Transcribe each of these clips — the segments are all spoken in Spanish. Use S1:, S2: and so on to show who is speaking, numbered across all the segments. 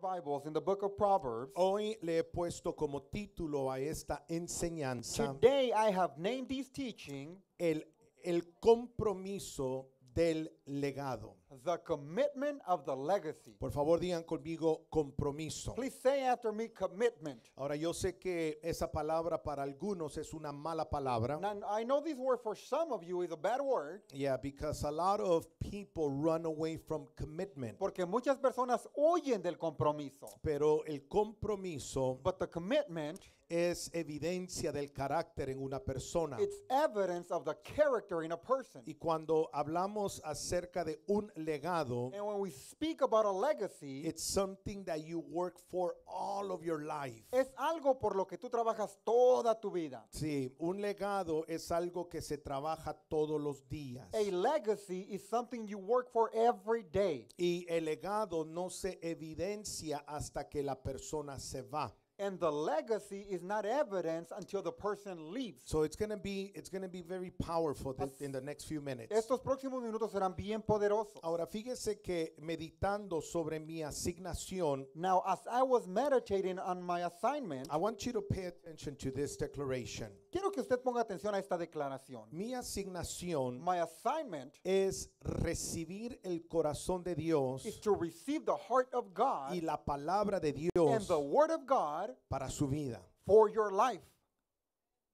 S1: Bibles in the book of Proverbs. Hoy le he puesto como título a esta enseñanza Today I have named this teaching el, el compromiso del legado. The commitment of the legacy. Por favor, digan conmigo compromiso. Ahora yo sé que esa palabra para
S2: algunos es una mala palabra. I know this word for some of you is a bad word.
S1: Yeah, because a lot of people run away from commitment.
S2: Porque muchas personas huyen del
S1: compromiso. Pero el compromiso es evidencia del carácter en una persona. Y cuando hablamos acerca de un legado, and when we speak work for all your life. Es algo por lo que tú trabajas toda tu vida. Sí, un legado es algo que se trabaja todos los días. A something work for every day. Y el legado no se evidencia hasta que la persona se va. and the legacy is not evidence until the person leaves. So it's going to be it's going to be very powerful th- in the next few minutes. Estos próximos minutos serán bien poderosos. Ahora fíjese que meditando sobre mi asignación.
S2: Now as I was meditating on my assignment, I want you to pay attention to this declaration. Quiero que usted ponga atención a esta declaración. Mi asignación My assignment
S1: es recibir el corazón de Dios receive heart of God y la palabra de Dios the word of God para su vida. for your life.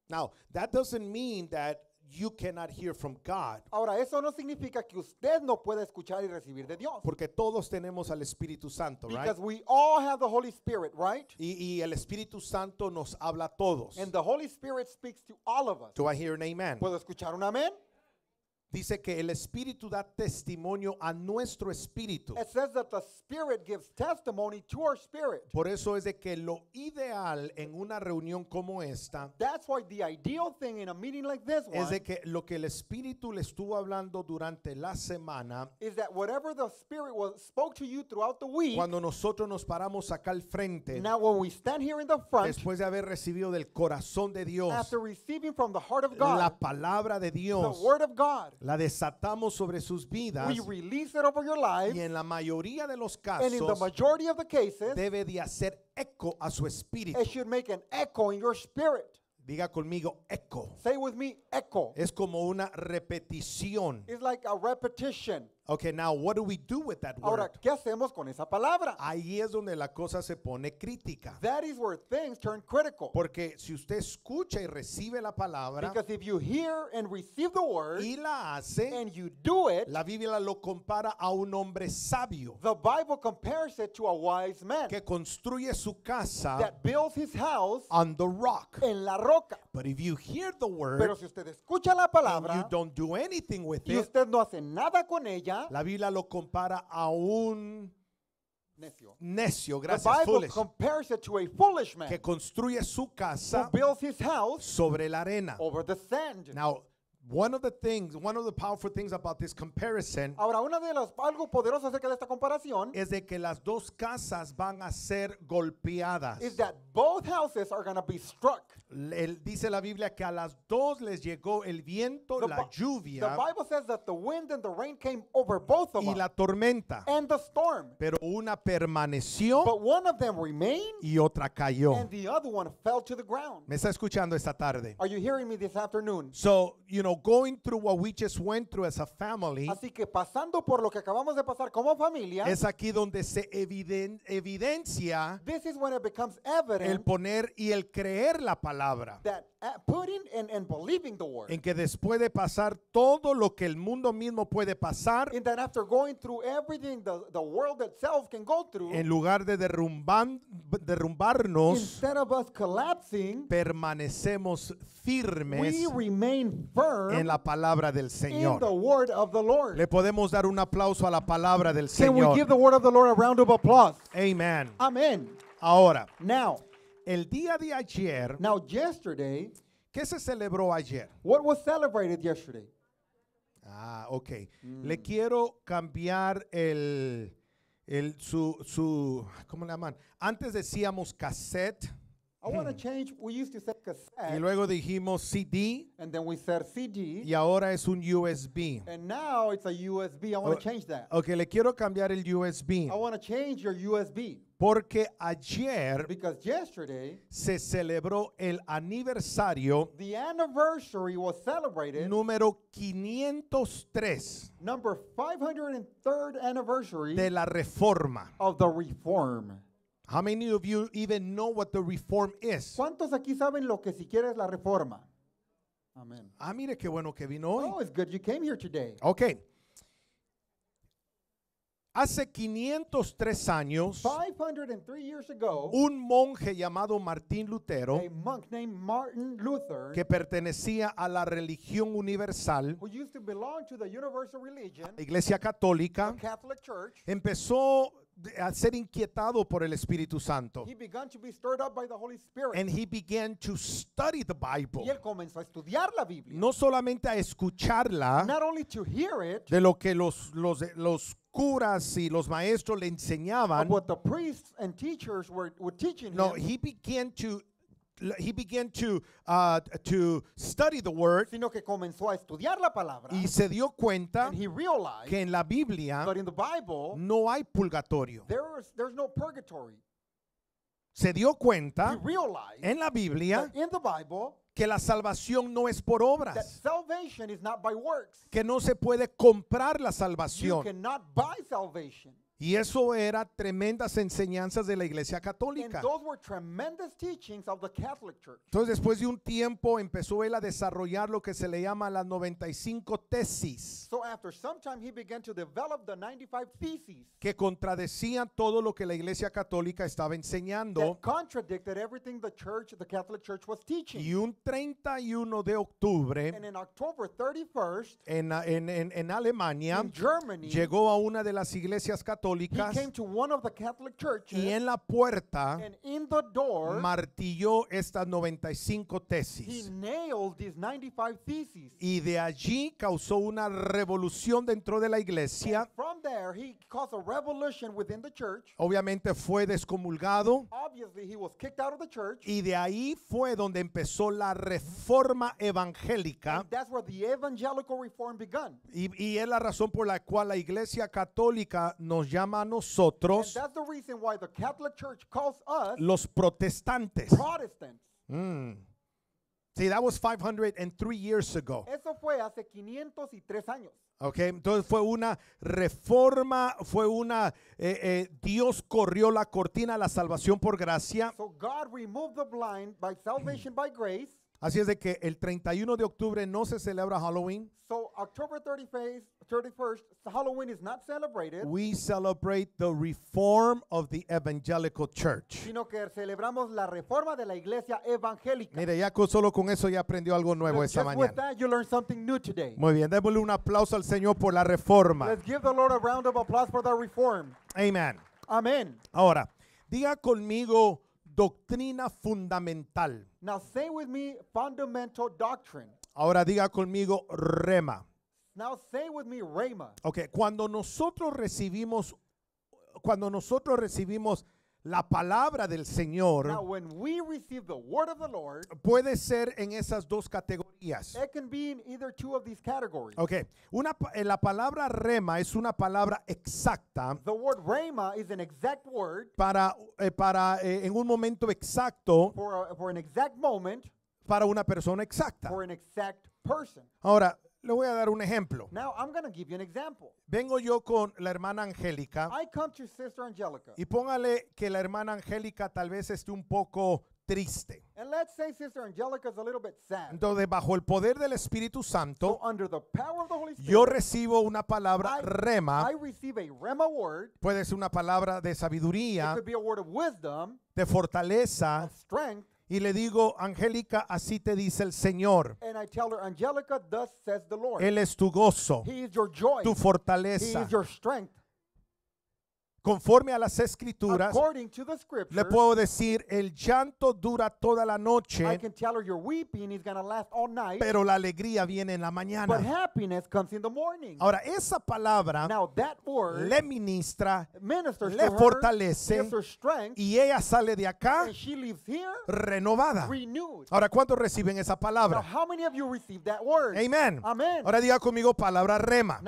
S1: Now, that doesn't mean that you cannot hear from God. Ahora, eso no significa que usted no pueda escuchar y recibir de Dios. Porque todos tenemos al Espíritu Santo, Because right? we all have the Holy Spirit, right? Y, y el Espíritu Santo nos habla a todos. And the Holy
S2: Spirit speaks to all of us.
S1: Do I hear an amen? ¿Puedo escuchar un amén? Dice que el espíritu da testimonio a nuestro espíritu. Por eso es de que lo ideal en una reunión como esta es de que lo que el espíritu le estuvo hablando durante la semana
S2: whatever the spirit
S1: Cuando nosotros nos paramos acá al frente. Después de haber recibido del corazón de Dios. La palabra de Dios la desatamos sobre sus vidas we release it over your lives, y en la mayoría de los casos and in the majority of the cases, debe de hacer eco a su espíritu. It should make an echo in your spirit. Diga conmigo eco. Say with me echo. Es como una repetición. It's like a repetition. Ahora, ¿qué hacemos con esa palabra? Ahí es donde la cosa se pone crítica. That is where things turn critical. Porque si usted escucha y recibe la palabra y la hace, la Biblia lo compara a un hombre sabio. wise que construye su casa the rock. En la roca. But if you hear the word, pero si usted escucha la palabra, anything y usted no hace nada con ella, Biblia La Biblia lo compara a un necio. Necio, gracias, the Bible foolish. compares it to a foolish man que construye su casa his house sobre la arena. over the sand. Now, one of the things, one of the powerful things about this comparison Ahora, una de las algo poderoso acerca de esta comparación es de que las dos casas van a ser golpeadas. is that both houses are going to be struck dice la Biblia que a las dos les llegó el viento, la lluvia y la tormenta. Pero una permaneció y otra cayó. ¿Me está escuchando esta tarde?
S2: Así que pasando por lo que acabamos de pasar como familia. Es
S1: aquí donde se evidencia el poner y el creer la palabra. En que después de pasar todo lo que el mundo mismo puede pasar, en lugar de derrumbarnos, permanecemos firmes en la palabra del Señor. Le podemos dar un aplauso a la palabra del Señor.
S2: Amén. Ahora. El día de ayer. Now yesterday. ¿Qué se celebró ayer? What was celebrated yesterday? Ah, ok. Le
S1: quiero cambiar el, el su, su, ¿cómo le llaman? Antes decíamos cassette.
S2: I want to hmm. change. We used to say cassette. Y luego dijimos CD. And then we said CD.
S1: Y ahora es un USB.
S2: And now it's a USB. I want to oh, change that.
S1: Okay, le quiero cambiar el USB.
S2: I want to change your USB.
S1: Porque ayer Because
S2: yesterday,
S1: se celebró el aniversario
S2: the anniversary was celebrated, número 503 number 503rd anniversary de la reforma. Of the reform reform ¿Cuántos aquí saben lo que siquiera es
S1: la reforma? Amén. Ah, mire qué bueno que vino hoy. Oh, Okay. Hace 503 años, un monje llamado Martín Lutero, Luther, que pertenecía a la religión universal, la Iglesia Católica, empezó a ser inquietado por el Espíritu Santo.
S2: Y él comenzó a estudiar la Biblia.
S1: No solamente a escucharla. de lo que los los curas y los maestros le enseñaban. no, él he to he began to, uh, to study the word sino que comenzó a estudiar la palabra y se dio cuenta and he realized que en la Biblia in the Bible, no hay purgatorio.
S2: there's no purgatory.
S1: Se dio cuenta en la Biblia
S2: in the Bible,
S1: que la salvación no es por obras. Que no se puede comprar la salvación. You
S2: cannot buy salvation.
S1: Y eso era tremendas enseñanzas de la Iglesia Católica. Entonces, después de un tiempo, empezó él a desarrollar lo que se le llama las 95 tesis. que contradecían todo lo que la Iglesia
S2: Católica estaba enseñando. Y un 31 de octubre,
S1: en, Alemania, llegó a una de las iglesias católicas y en la puerta martilló estas 95 tesis. Y de allí causó una revolución dentro de la iglesia. Obviamente fue descomulgado. Y de ahí fue donde empezó la reforma evangélica. Y, y es la razón por la cual la iglesia católica nos llama a nosotros los protestantes. Mm. Sí, that was 503 years ago.
S2: Eso fue hace 503 años.
S1: Okay, entonces fue una reforma, fue una eh, eh, Dios corrió la cortina la salvación por gracia. So
S2: God removed the blind by salvation by grace.
S1: Así es de que el 31 de octubre no se celebra Halloween.
S2: So October 31st, 31 Halloween is not celebrated.
S1: We celebrate the reform of the evangelical church.
S2: Sino que celebramos la reforma de la iglesia evangélica.
S1: Mire, ya solo con eso ya aprendió algo nuevo esta just mañana. With
S2: that, you learned something new today.
S1: Muy bien, démosle un aplauso al Señor por la reforma. Let's
S2: give the Lord a round of applause for the reform.
S1: Amen. Amén. Ahora, diga conmigo doctrina fundamental.
S2: Now say with me fundamental doctrine.
S1: Ahora diga conmigo rema.
S2: Now say with me rema.
S1: Okay, cuando nosotros recibimos cuando nosotros recibimos la palabra del Señor puede ser en esas dos categorías. una, la palabra rema es una palabra exacta para, eh, para eh, en un momento exacto para una persona exacta. Ahora, le voy a dar un ejemplo. Vengo yo con la hermana Angélica y póngale que la hermana Angélica tal vez esté un poco triste. Entonces, bajo el poder del Espíritu Santo, yo recibo una palabra rema, puede ser una palabra de sabiduría, de fortaleza, y le digo, Angélica, así te dice el Señor.
S2: Él es tu gozo, tu fortaleza,
S1: conforme a las escrituras,
S2: le puedo decir,
S1: el llanto dura toda la noche, pero la alegría viene en la mañana. Ahora, esa palabra le ministra, le fortalece, y ella sale de acá renovada. Ahora, ¿cuántos reciben esa palabra?
S2: Amén. Ahora diga
S1: conmigo palabra rema.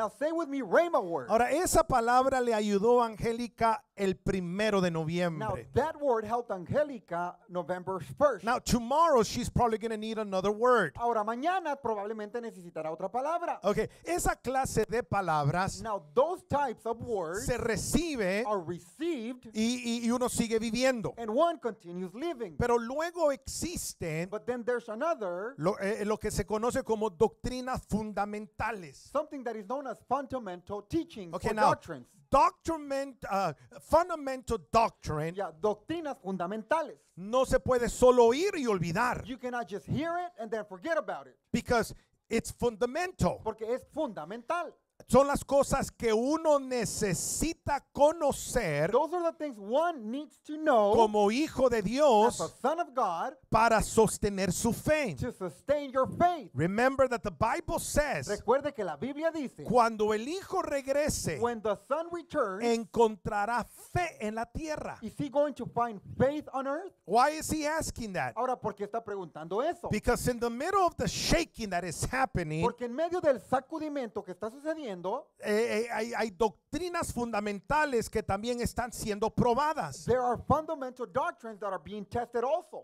S1: Ahora, esa palabra le ayudó a Angélica Angélica el primero de Now noviembre. that word helped Angelica November 1st. Now, tomorrow she's probably going to need another word. Ahora mañana probablemente necesitará otra palabra. Okay, esa clase de palabras Now those types of words se recibe are received y, y- uno sigue viviendo. and one continues living. Pero luego existen But then there's another eh, eh, lo, que se conoce como doctrinas fundamentales. something that is known as fundamental teachings Okay, or now doctrines. Uh, fundamental doctrine, yeah, doctrinas fundamentales. No se puede solo oír y olvidar. You cannot just hear it
S2: and then forget about it. Because
S1: it's fundamental.
S2: Porque es fundamental.
S1: son las cosas que uno necesita conocer Those are the things one needs to know como hijo de Dios as a son of God, para sostener su fe. To sustain your faith. Remember that the Bible says, Recuerde que la Biblia dice, cuando el hijo regrese, when the son returns, encontrará fe en la tierra. Is he going to find faith on earth? Why is he asking that? Ahora, ¿por qué está preguntando eso? Because in the middle of the shaking that is happening, porque en medio del sacudimiento que está sucediendo, eh, eh, hay, doctrinas fundamentales que también están siendo probadas.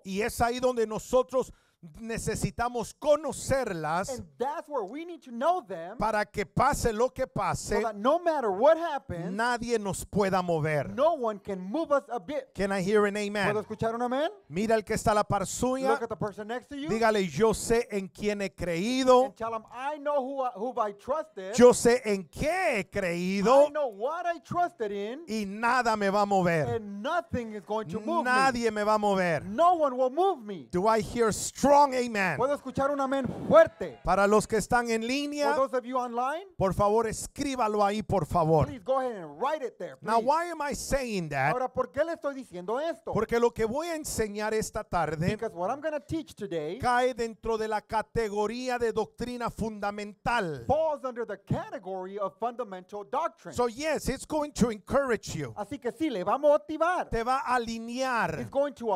S1: Y es ahí donde nosotros necesitamos conocerlas para que pase lo que pase, no nadie nos pueda mover. ¿Puedo escuchar un Mira el que está a la par
S2: Dígale, yo
S1: sé en quién he creído.
S2: Yo sé en
S1: qué he creído. y nada me va a mover.
S2: nadie
S1: me. va a mover. No Do I hear strong Puedo escuchar fuerte. Para los que están en línea, por favor, escríbalo ahí, por favor. Now, why am I saying that? Ahora,
S2: ¿por qué le estoy
S1: diciendo esto? Porque lo que voy a enseñar esta tarde cae dentro de la categoría de doctrina fundamental. So yes, it's going to encourage you. Así que sí, le va a motivar. Te va a alinear. to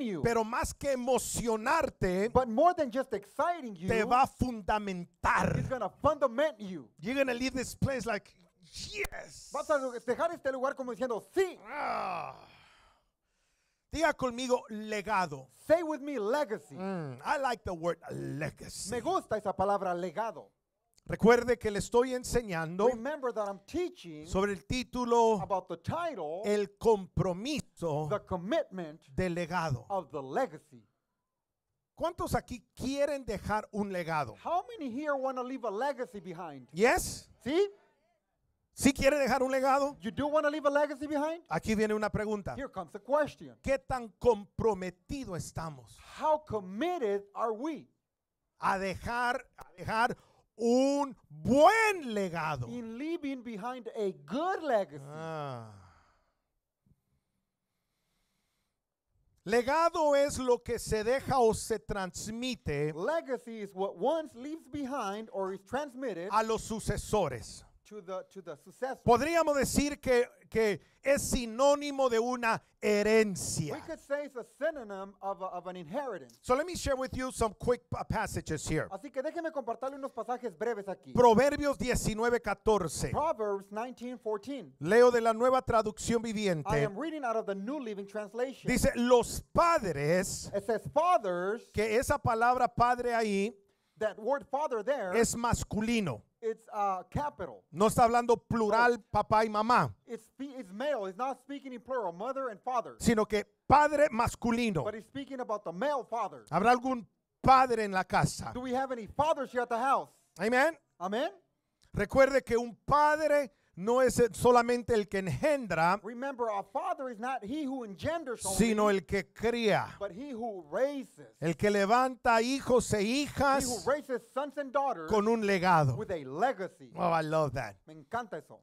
S1: you. Pero más que emocionarte, But more than just exciting you, te va a fundamentar. it's gonna fundament you. You're going to leave this place like, yes. Vas a dejar este lugar como diciendo, sí. Ah. Diga conmigo legado. Say with me legacy. Mm, I like the word legacy. Me gusta esa palabra legado. Recuerde que le estoy enseñando sobre el título El compromiso del legado. ¿Cuántos aquí quieren dejar un legado?
S2: How many here want to leave
S1: Yes. ¿Sí? ¿Sí quiere dejar un legado? You do want to leave a legacy behind?
S2: Aquí viene una pregunta.
S1: ¿Qué tan comprometido estamos? How committed are we? A dejar a dejar un buen legado. In leaving behind a good legacy. Ah. Legado es lo que se deja o se transmite a los sucesores
S2: to the, to the successor.
S1: Podríamos decir que, que es sinónimo de una We herencia.
S2: could say it's a synonym of, a- of an inheritance. So let me share with you some quick uh,
S1: passages here.
S2: Así que déjeme compartirle unos pasajes breves aquí.
S1: Proverbios 19:14.
S2: Proverbs 19:14.
S1: Leo de la Nueva Traducción Viviente. I am
S2: reading out of the New Living Translation. Dice,
S1: "Los padres",
S2: it says fathers, que esa palabra padre
S1: ahí that word father there es masculino.
S2: It's, uh, capital.
S1: No está hablando plural oh. papá y mamá.
S2: It's, it's male. It's not speaking in plural, mother and father. Sino
S1: que padre masculino. But
S2: he's speaking about the male father.
S1: ¿Habrá algún padre en la casa? Do we have any fathers here at the house? Amen. Amen. Recuerde que un padre no es solamente el que engendra,
S2: sino el que cría,
S1: el que levanta hijos e hijas
S2: con un legado. Oh, I love that. Me encanta eso.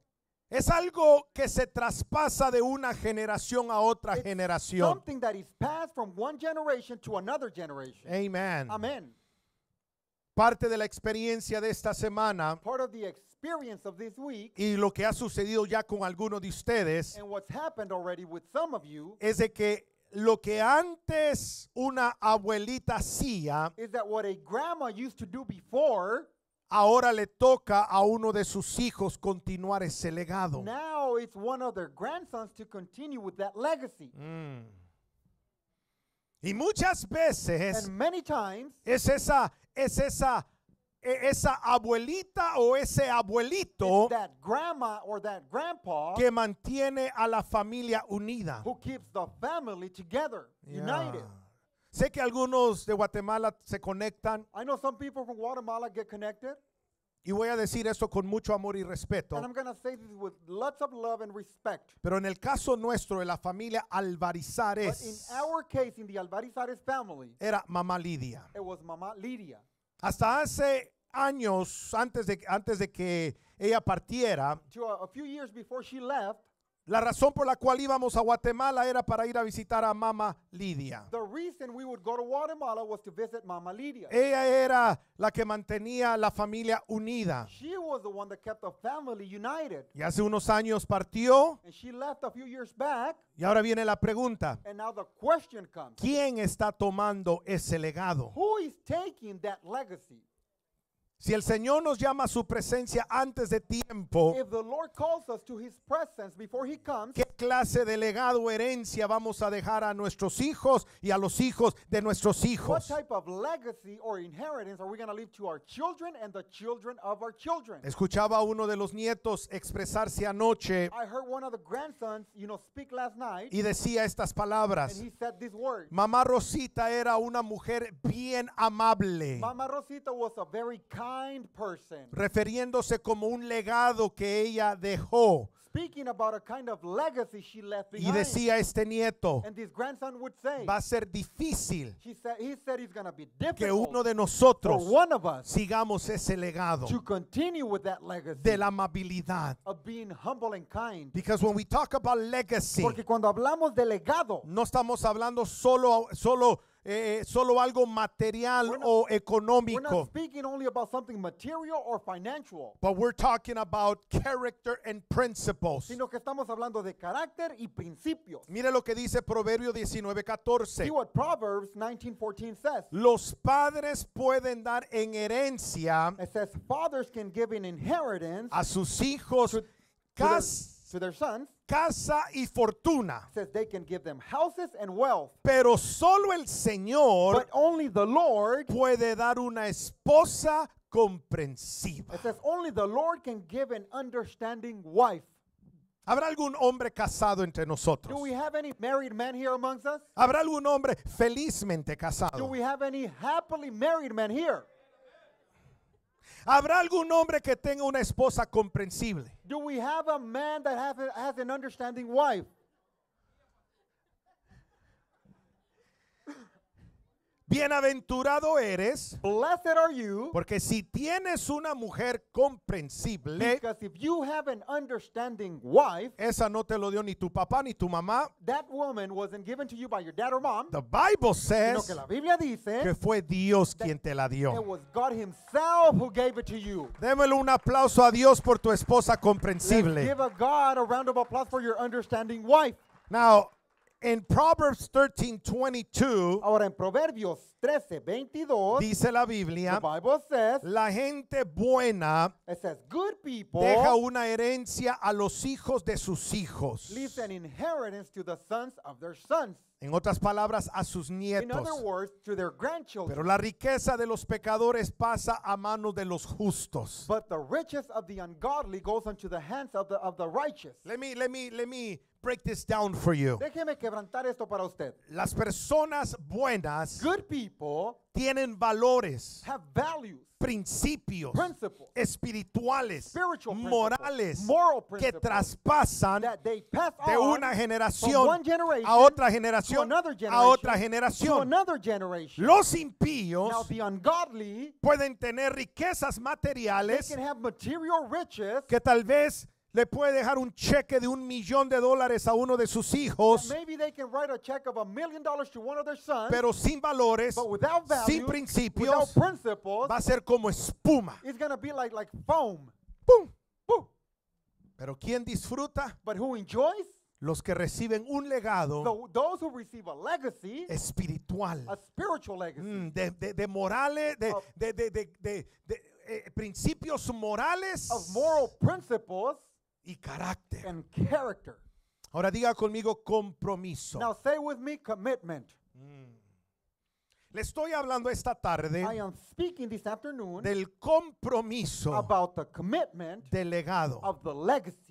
S1: Es algo que se traspasa de una generación a otra generación.
S2: Amen. Parte de la experiencia de esta semana
S1: y lo que ha sucedido ya con algunos de ustedes es de que lo que antes una abuelita hacía ahora le toca a uno de sus hijos continuar ese legado.
S2: Mm. Y muchas veces es esa
S1: es esa e-, esa abuelita o ese abuelito que mantiene a la familia unida. keeps the family together, united. Sé que algunos de Guatemala se conectan. Y voy a decir esto con mucho amor y respeto. Pero en el caso nuestro de la familia Alvarizares, era mamá Lidia.
S2: mamá Lidia.
S1: Hasta hace años, antes de, antes de que ella partiera,
S2: a few years before she left,
S1: la razón por la cual íbamos a Guatemala era para ir a visitar a mamá Lidia.
S2: Ella era
S1: la que mantenía la familia unida. Y hace unos años partió. Y ahora viene la pregunta. ¿Quién está tomando ese legado? Si el Señor nos llama a su presencia antes de tiempo, ¿qué clase de legado o herencia vamos a dejar a nuestros hijos y a los hijos de nuestros hijos? Escuchaba a uno de los nietos expresarse anoche y decía estas palabras. Mamá Rosita era una mujer bien amable. Rosita refiriéndose como un legado que ella dejó.
S2: a Y decía
S1: este nieto, va a ser difícil que uno de nosotros sigamos ese legado de la amabilidad. Porque cuando hablamos de legado, no estamos hablando solo, solo eh, eh, solo algo material o económico.
S2: Sino que estamos hablando de carácter y principios. Mire lo que dice
S1: Proverbio 19:14. Los padres pueden dar en herencia a sus hijos casi to their sons, casa y fortuna. says they can give them houses and wealth. Pero solo el Señor But only the Lord, puede dar una esposa comprensiva.
S2: it says only the Lord
S1: can give an
S2: understanding
S1: wife. ¿Habrá algún hombre casado entre nosotros? Do we have any married men here amongst us? ¿Habrá algún hombre felizmente casado? Do we have any happily married men here? ¿Habrá algún hombre que tenga una esposa comprensible? Do
S2: we have a man that have has an understanding wife? Bienaventurado eres.
S1: Blessed are you. Porque si tienes una mujer comprensible. Because if you have an understanding wife. Esa no te lo dio ni tu papá ni tu mamá. That woman wasn't
S2: given to you by your dad or mom. The
S1: Bible says. que la
S2: Biblia dice. Que
S1: fue Dios quien te la dio. It
S2: was God himself
S1: who gave it to you. Démelo un aplauso a Dios por tu esposa comprensible. Let's give
S2: a God a round of applause for your understanding wife. Now, In Proverbs 13, en Proverbios 13, dice la
S1: Biblia, la gente buena
S2: deja una
S1: herencia a los hijos de sus hijos. En otras palabras, a sus nietos. Pero la riqueza de los pecadores pasa a manos de los justos. but the riches Let me, let me, let me break this down for you. Déjeme quebrantar esto para usted. Las personas buenas Good people tienen valores, principios espirituales, morales,
S2: que traspasan de una generación a otra generación a otra generación. Los impíos
S1: pueden tener riquezas materiales que tal vez le puede dejar un cheque de un millón de dólares a uno de sus hijos,
S2: pero sin valores, sin principios,
S1: va a ser como espuma. Pero ¿quién disfruta? Los que reciben un legado espiritual, mm, de, de, morales, de, eh, principios morales y carácter. and character. Ahora diga conmigo compromiso. Now say with me commitment. Mm. Le estoy hablando esta tarde I am
S2: speaking this afternoon
S1: del compromiso about the commitment delegado. of the legacy.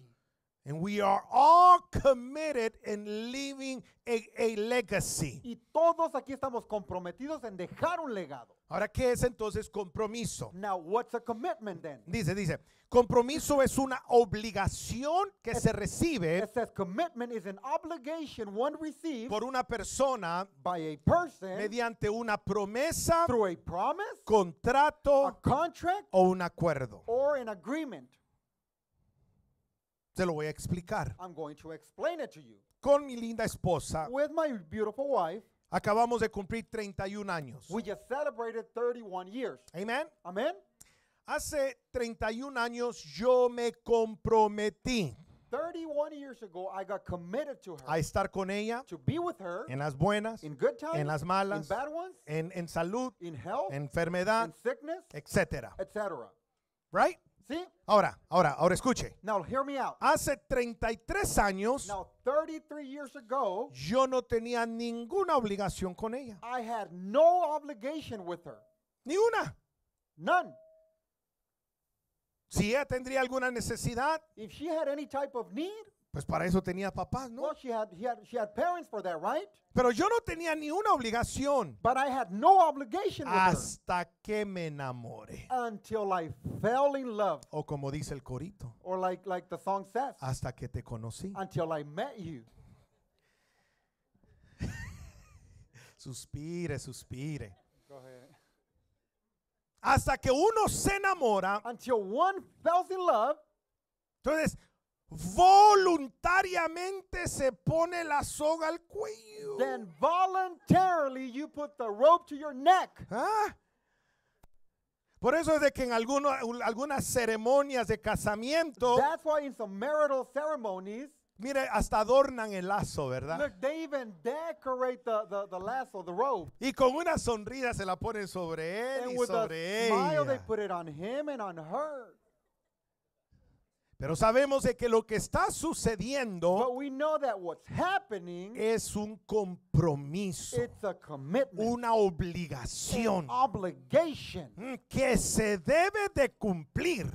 S1: And we are all committed in leaving a, legacy. Y todos aquí estamos comprometidos en dejar un legado. Ahora, ¿qué es entonces compromiso? Dice, dice, compromiso es una obligación que se recibe obligation por una persona mediante una promesa, through promise, contrato o un acuerdo. agreement. Te lo voy a explicar. I'm going to explain it to you. Con mi linda esposa With my beautiful wife, acabamos de cumplir 31 años. we just celebrated 31 years. Amen. Amen? Hace 31 años yo me comprometí 31 years ago, I got committed to her, a estar con ella to be with her en las buenas, in good times, en las in malas, bad ones, en, en salud, in health, enfermedad, in
S2: sickness, etcétera. etc.
S1: Right? Ahora, ahora, ahora escuche. Hace 33 años yo no tenía ninguna obligación con ella. Ni una. None. Si ella tendría alguna necesidad, pues para eso tenía papás, ¿no?
S2: Well, she had, had, she had parents for
S1: that, right? Pero yo no tenía ni una obligación. But I had no obligation hasta with her. que me
S2: enamore. Until I
S1: fell in love. O como dice el corito.
S2: Or like, like the song says.
S1: Hasta que te conocí.
S2: Until I met you.
S1: suspire, suspire. Go ahead. Hasta que uno se enamora. Until one falls in love. Entonces, voluntariamente se pone la soga al cuello. Then voluntarily you put the rope to your neck. ¿Ah? Por eso es de que en alguno, algunas ceremonias de casamiento, That's why in
S2: some marital ceremonies, Mire, hasta adornan el lazo, ¿verdad? Look, they even decorate the, the, the lasso, the rope.
S1: Y con una sonrisa se la ponen sobre él and y with sobre a ella. Smile, they put it on him and on her. Pero sabemos de que lo que está sucediendo es un compromiso, una obligación mm, que se debe de cumplir.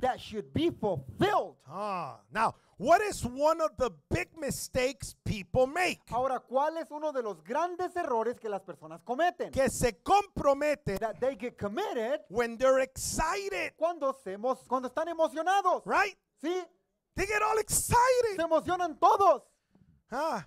S1: mistakes people Ahora, ¿cuál es uno de los
S2: grandes errores que las personas cometen? Que se comprometen Cuando, cuando están emocionados. Right? Sí. They get
S1: all excited. Se emocionan todos. Ah,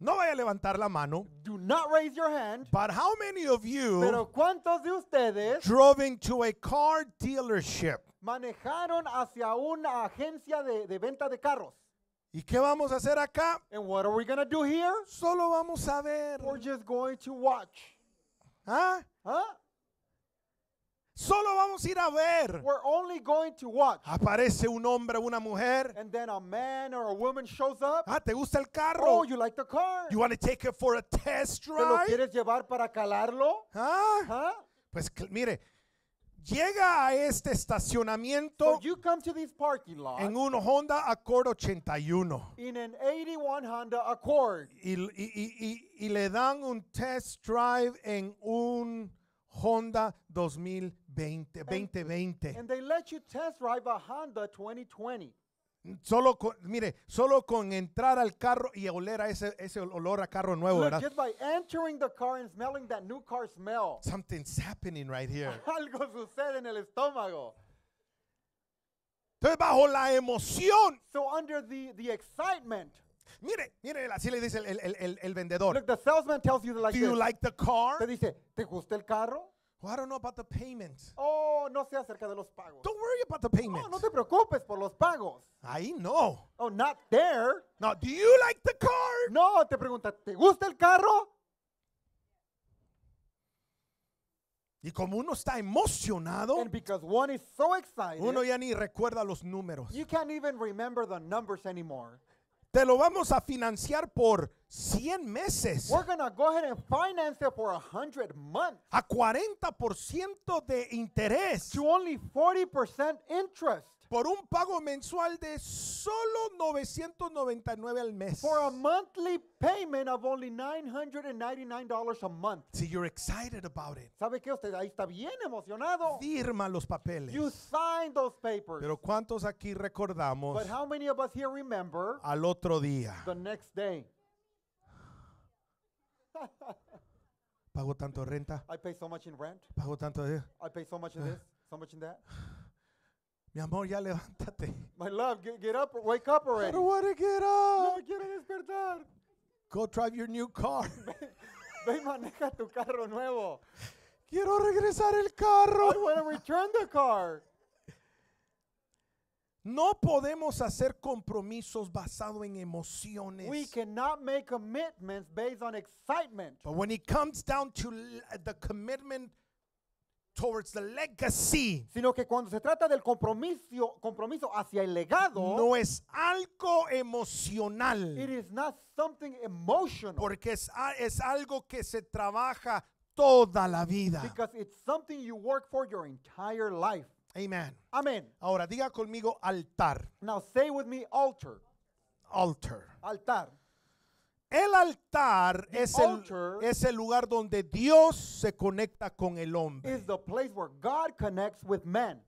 S1: no vaya a levantar la
S2: mano. Do not raise your hand. But how many of you Pero ¿cuántos de ustedes
S1: drove into a car dealership?
S2: Manejaron hacia una agencia de, de
S1: venta de carros. ¿Y qué vamos a hacer acá? And what are we gonna do here? Solo vamos a ver. We're just going to watch. ¿Ah? ¿Ah? Solo vamos a ir a ver. We're only going to watch. Aparece un hombre o una mujer. And then a man or a woman shows up. Ah, ¿te gusta el carro? Oh, you like the car. You want to take it for a test drive? ¿Te lo quieres llevar para calarlo? ¿Ah? ¿Ah? Pues mire, llega a este estacionamiento so you come to this parking lot, en un Honda Accord 81. In an 81 Honda Accord. y le dan un test drive en un Honda 2020. And, 2020.
S2: And they let you test drive a Honda 2020.
S1: Solo con, mire, solo con entrar al carro y oler a ese, ese olor a carro nuevo, Look, ¿verdad? Just
S2: by entering the car and smelling that new car smell. Something's happening right here. Algo sucede en el estómago.
S1: Entonces bajo la emoción. So under the, the excitement. Mire, mire, así le dice el, el, el, el vendedor. Look, the salesman tells you like Do you this. like the car? Te dice, ¿te gusta el carro? Well, oh, I don't know about the payment. Oh, no sé acerca de los pagos. Don't worry about the payment. No, oh, no te preocupes por los pagos. Ahí no. Oh, not there. No, do you like the car? No, te pregunta, ¿te gusta el carro? Y como uno está emocionado, And because one is so excited, uno ya ni recuerda los números.
S2: You can't even remember
S1: the numbers anymore. Te lo vamos a financiar por 100 meses. We're gonna go ahead and finance it for 100 months. A 40% de interés. To only 40% interest por un pago mensual de solo
S2: 999 al mes. For a monthly payment of only $999 a month. See, you're excited about it. ¿Sabe qué? Usted ahí está bien emocionado. Firma los papeles. You sign those papers. Pero
S1: ¿cuántos aquí recordamos But how
S2: many of us here remember al otro día? The next day.
S1: Pago tanto renta.
S2: I pay so much in rent. Pago tanto de... I pay so much in this, so much in that.
S1: Mi amor, ya levántate.
S2: My love, get, get up, wake up already. I don't want to get up. No up. me quiero despertar.
S1: Go drive your new car. Ve y maneja tu carro nuevo. Quiero regresar el I carro. want to return the car. No podemos hacer compromisos basado en emociones. We cannot make commitments based on excitement. But when it comes down to the commitment towards the legacy. Sino que cuando se trata del compromiso, compromiso hacia el legado, no es algo emocional. It is not something emotional. Porque es, es algo que se trabaja toda la vida. Because it's something you work for your entire life. Amen. Amen. Ahora diga conmigo altar. Now say with me Altar. Altar. El altar es el, es el lugar donde Dios se conecta con el hombre. Is the place where God
S2: connects with men.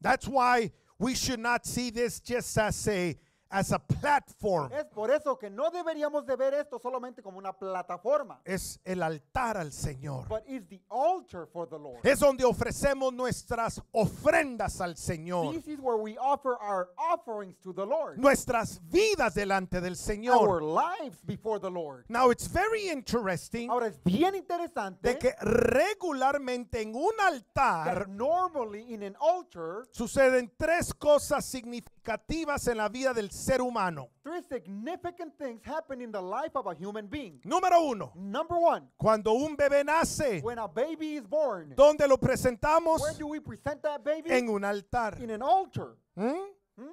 S1: That's why we should not see this just as a Es
S2: por eso que no deberíamos de ver esto solamente como una plataforma.
S1: Es el altar al Señor. Es donde ofrecemos nuestras ofrendas al Señor. Nuestras vidas delante del Señor. interesting. Ahora es bien interesante de que regularmente en un altar altar suceden tres cosas significativas significativas en la vida del ser humano. Three significant things happen in the life of a human being. Número uno. Number one. Cuando un bebé nace. When a baby is born. ¿Dónde lo presentamos? Where do we present that baby? En un altar. In an altar. ¿Mm? ¿Mm?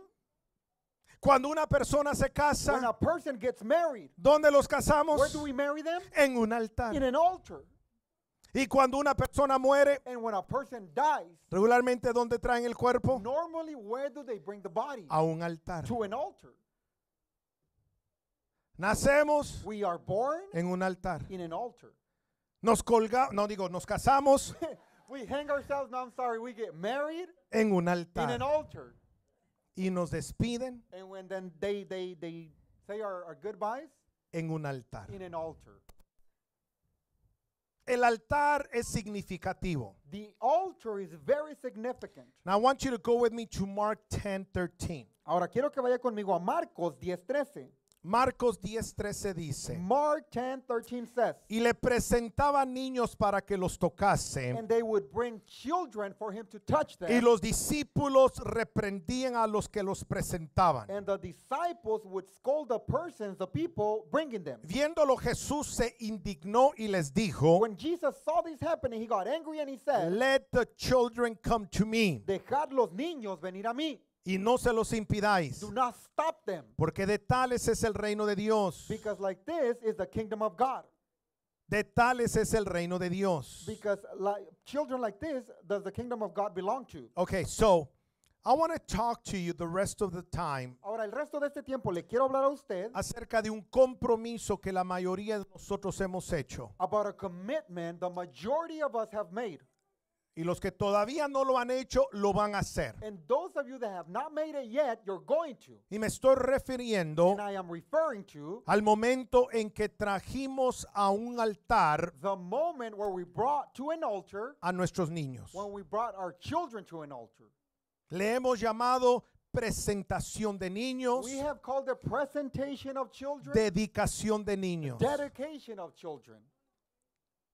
S1: Cuando una persona se casa, When a person gets married, ¿dónde los casamos? Where do we marry them? En un altar. In an altar. Y cuando una persona muere, And when a person dies, regularmente ¿dónde traen el cuerpo? normally where do they bring the body? A un altar. To an altar. Nacemos We are born en un altar. in an altar. Nos colgamos, no digo, nos casamos
S2: We hang ourselves, no, I'm sorry, we get married
S1: en un altar. in an altar. altar. Y nos despiden
S2: And when then they, they, they say our, our goodbyes en un altar. in an altar. El altar es
S1: significativo.
S2: The altar is very significant.
S1: Now I want you to go with me to Mark 10:13. Ahora quiero que vaya conmigo a Marcos 10:13. Marcos 10:13 dice. Mark 13 says. Y le presentaban niños para que los tocase. And
S2: they would bring children for him to touch them. Y los
S1: discípulos reprendían a los que los presentaban.
S2: And the disciples would scold the persons, the people bringing
S1: them. Viéndolo Jesús se indignó y les dijo. When Jesus saw this happening, he got angry and he said, "Let the children come to me." Dejad los niños venir a mí y no se los impidáis. Porque de tales es el reino de Dios. Because like this is the kingdom of God. De tales es el reino de Dios. Because like, children like this does the kingdom of God belong to. Okay, so I want to talk to you the rest of the time. Ahora el resto de este tiempo le quiero hablar a usted acerca de un compromiso que la mayoría de nosotros hemos hecho. About a commitment the majority of us have made. Y los que todavía no lo han hecho, lo van a hacer. y me estoy refiriendo al momento en que trajimos a un altar a nuestros niños. Le hemos llamado presentación de niños, dedicación de niños.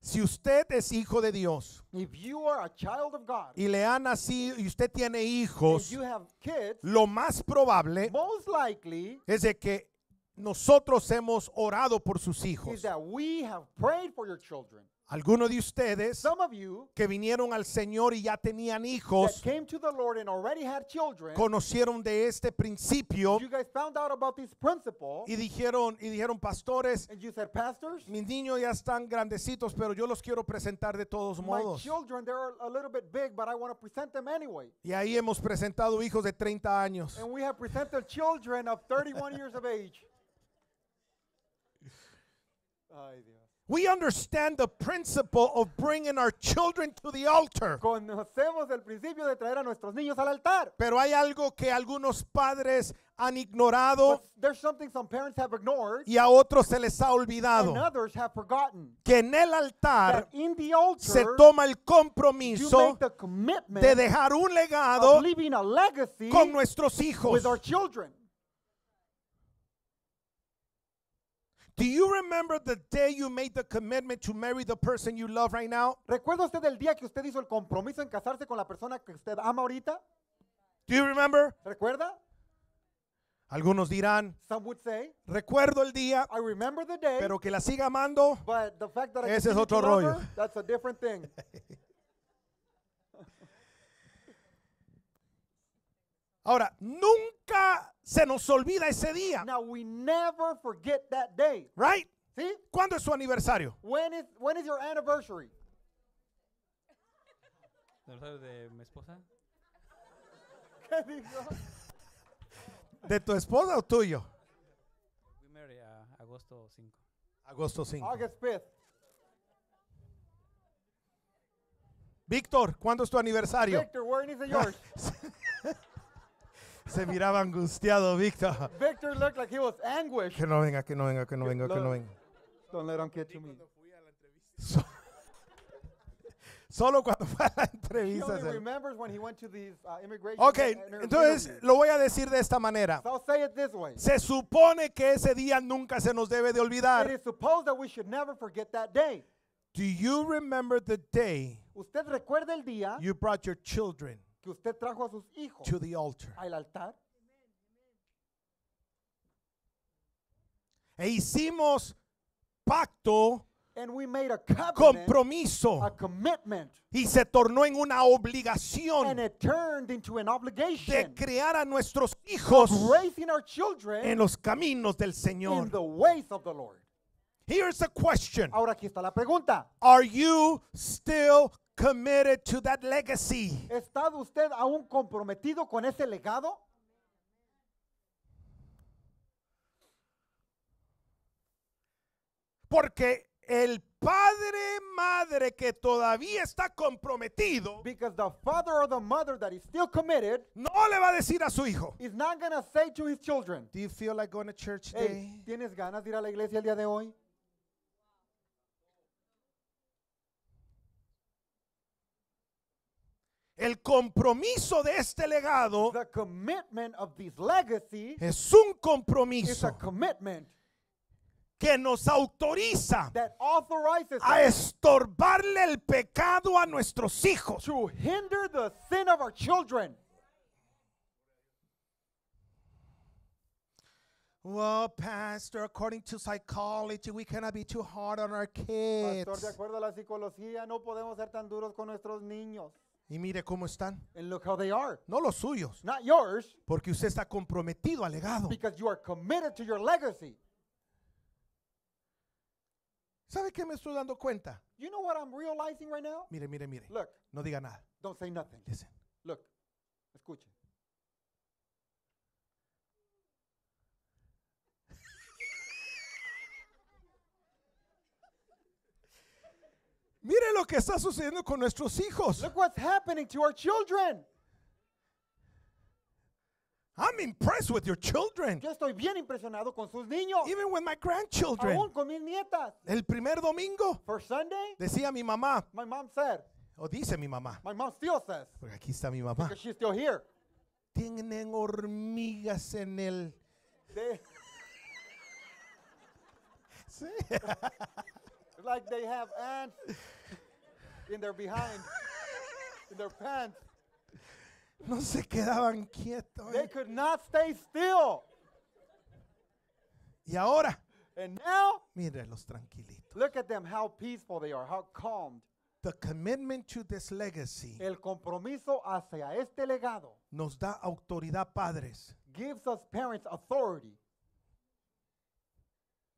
S1: Si usted es hijo de Dios
S2: If you are a child of God,
S1: y le ha nacido y usted tiene hijos,
S2: you have kids,
S1: lo más probable most likely es de que nosotros hemos orado por sus hijos. is
S2: that we have prayed for your children.
S1: Algunos de ustedes Some of you que vinieron al Señor y ya tenían hijos came to the Lord and already had children, conocieron de este principio y dijeron y dijeron pastores and you mis niños ya están grandecitos pero yo los quiero presentar de todos modos y ahí hemos presentado hijos de 30 años
S2: and we have presented children of 31 years of age.
S1: Ay, Dios. We understand the principle of bringing our children to the altar. Conocemos el principio de traer a nuestros niños al altar. Pero hay algo que algunos padres han ignorado y a otros se les ha olvidado que en el altar altar, se toma el compromiso de dejar un legado con nuestros hijos. Do you remember the day you made the commitment to marry the person you love right now? ¿Recuerda usted el
S2: día que usted hizo el compromiso en casarse con la persona que usted ama ahorita? Do you remember? ¿Recuerda?
S1: Algunos dirán,
S2: Some would say, recuerdo el día, I remember the day, pero que la
S1: siga amando,
S2: but the fact that ese es otro rollo. Her, that's a different thing.
S1: Ahora, nunca se nos olvida ese día. Now we never forget that day. Right? See? ¿Cuándo es su aniversario? When is, when is your anniversary?
S2: ¿Aniversario de mi esposa? ¿Qué dijo?
S1: ¿De tu esposa o tuyo?
S2: We married, uh, agosto 5. Agosto 5. August 5th.
S1: Víctor, ¿cuándo es tu aniversario? Victor,
S2: when is it yours?
S1: Se miraba angustiado, Víctor.
S2: Victor looked like he was anguished. Que
S1: no venga, que no venga, que no venga, que no venga.
S2: Don't let him catch me. So, solo cuando fue a la entrevista. He remembers when he went to these, uh, immigration ok, entonces lo voy a decir de esta manera. So I'll say it this way. Se
S1: supone que ese día nunca se nos debe de olvidar. It is supposed that we should never forget that day. Do you remember the day ¿Usted recuerda el día you brought your children que usted trajo a sus hijos to the altar. al altar. E hicimos pacto compromiso y se tornó en una obligación de crear a nuestros hijos en los caminos del Señor. In Here's a question. Ahora aquí está la pregunta. Are you still committed to that legacy? ¿Está usted aún comprometido con ese legado? Porque el padre, madre que todavía está
S2: comprometido, Because the father or the mother that is still committed no le va a decir a su hijo, is not going to say to his children, Do you feel like going to church today? ¿tienes ganas de ir a la iglesia el día de hoy?
S1: El compromiso de este legado es un compromiso que nos autoriza a estorbarle el pecado a nuestros hijos. Well, pastor, according to psychology, we cannot be too hard on our kids. Pastor, de
S2: acuerdo a la psicología, no podemos ser tan duros con nuestros niños.
S1: Y mire cómo están.
S2: And look how they are.
S1: No los suyos. Not yours. Porque usted está comprometido al legado. Because you are committed to your legacy.
S2: ¿Sabe qué me estoy dando cuenta? You know what I'm realizing right now? Mire, mire, mire. Look. No diga nada. Don't say nothing. Listen. Look. Escuche.
S1: Mire lo que está sucediendo con nuestros hijos. Look what's happening to our children. I'm impressed with your children. Yo estoy bien impresionado con sus niños. Even with my grandchildren. Aún con mis nietas. El primer domingo. For Sunday. Decía mi mamá. My mom said. O dice mi mamá. My mom still says. Porque aquí está mi mamá. Because she's still here. Tienen hormigas en el.
S2: sí. like they have ants in their behind, in their pants.
S1: No se quedaban quietos. They could
S2: not stay still. Y ahora, and now,
S1: mírenlos tranquilitos.
S2: look at them how peaceful they are, how calmed. The commitment
S1: to this legacy
S2: El compromiso hacia este legado
S1: nos da autoridad
S2: padres gives us parents authority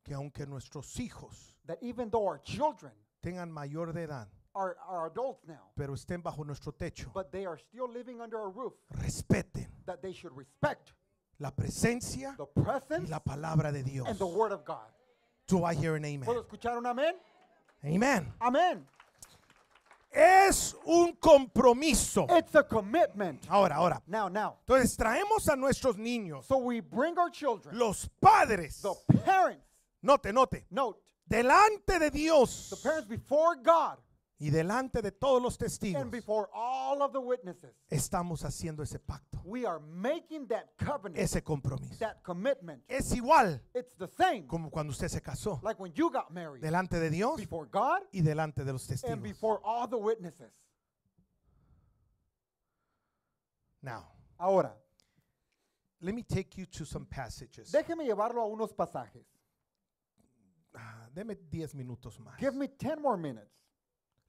S1: que aunque nuestros hijos
S2: that even though our children
S1: tengan mayor de edad
S2: are, are adults now,
S1: pero estén bajo nuestro techo.
S2: but they are still living under a roof Respeten that they should
S1: respect la presencia the y presence la palabra de Dios. and the word of God. Do I hear an ¿Puedo amen? escuchar un amén? Amen. Amén. Es un compromiso. It's a commitment. Ahora, ahora. Now, now. Entonces traemos a nuestros niños, So we bring our children, los padres, the parents, note, note, note, delante de the Dios parents before God y delante de todos los testigos estamos haciendo ese pacto,
S2: ese compromiso. Es igual como cuando usted se casó, delante
S1: de Dios y delante de los testigos. Now, Ahora,
S2: déjeme llevarlo a unos pasajes.
S1: Déme ah, Deme 10 minutos más.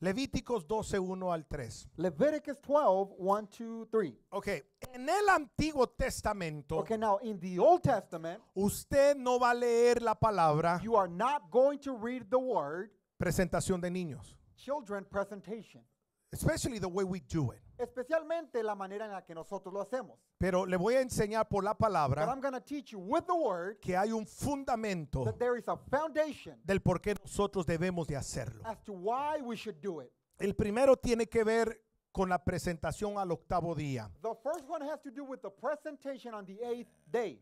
S1: Levíticos 12, 1 al 3. Leviticus 12, 1 to 3. Ok, en el Antiguo Testamento, Okay, now in the Old Testament, usted no va a leer la palabra you are not going to read the word presentación de niños. children presentation. Especialmente la manera en la que nosotros lo hacemos. Pero le voy a enseñar por la palabra que hay un fundamento del por qué nosotros debemos de hacerlo. El primero tiene que ver con la presentación al octavo día.